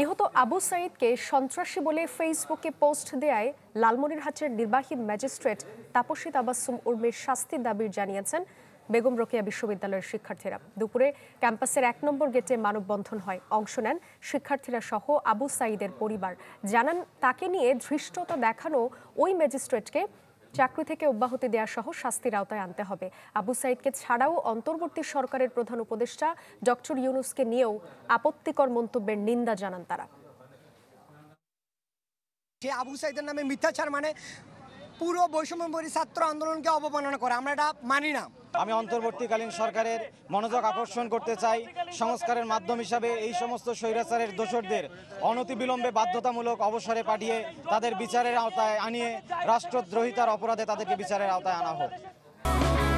নিহত আবু সাঈদকে সন্ত্রাসী বলে ফেসবুকে পোস্ট দেয়ায় লালমনিরহাটের নির্বাহী ম্যাজিস্ট্রেট তাপসী তাবাসুম উর্মির শাস্তির দাবি জানিয়েছেন বেগম রোকেয়া বিশ্ববিদ্যালয়ের শিক্ষার্থীরা দুপুরে ক্যাম্পাসের এক নম্বর গেটে মানববন্ধন হয় অংশ নেন শিক্ষার্থীরা সহ আবু সাঈদের পরিবার জানান তাকে নিয়ে ধৃষ্টতা দেখানো ওই ম্যাজিস্ট্রেটকে চাকরি থেকে অব্যাহতি দেওয়া সহ শাস্তির আওতায় আনতে হবে আবু সাইদকে ছাড়াও অন্তর্বর্তী সরকারের প্রধান উপদেষ্টা ডক্টর ইউনুসকে নিয়েও আপত্তিকর মন্তব্যের নিন্দা জানান তারা যে আবু সাইদের নামে মিথ্যাচার মানে পুরো বৈষম্য ছাত্র আন্দোলনকে অবমাননা করে আমরা এটা মানি না আমি অন্তর্বর্তীকালীন সরকারের মনোযোগ আকর্ষণ করতে চাই সংস্কারের মাধ্যম হিসাবে এই সমস্ত স্বৈরাচারের দোষরদের অনতিবিলম্বে বাধ্যতামূলক অবসরে পাঠিয়ে তাদের বিচারের আওতায় আনিয়ে রাষ্ট্রদ্রোহিতার অপরাধে তাদেরকে বিচারের আওতায় আনা হোক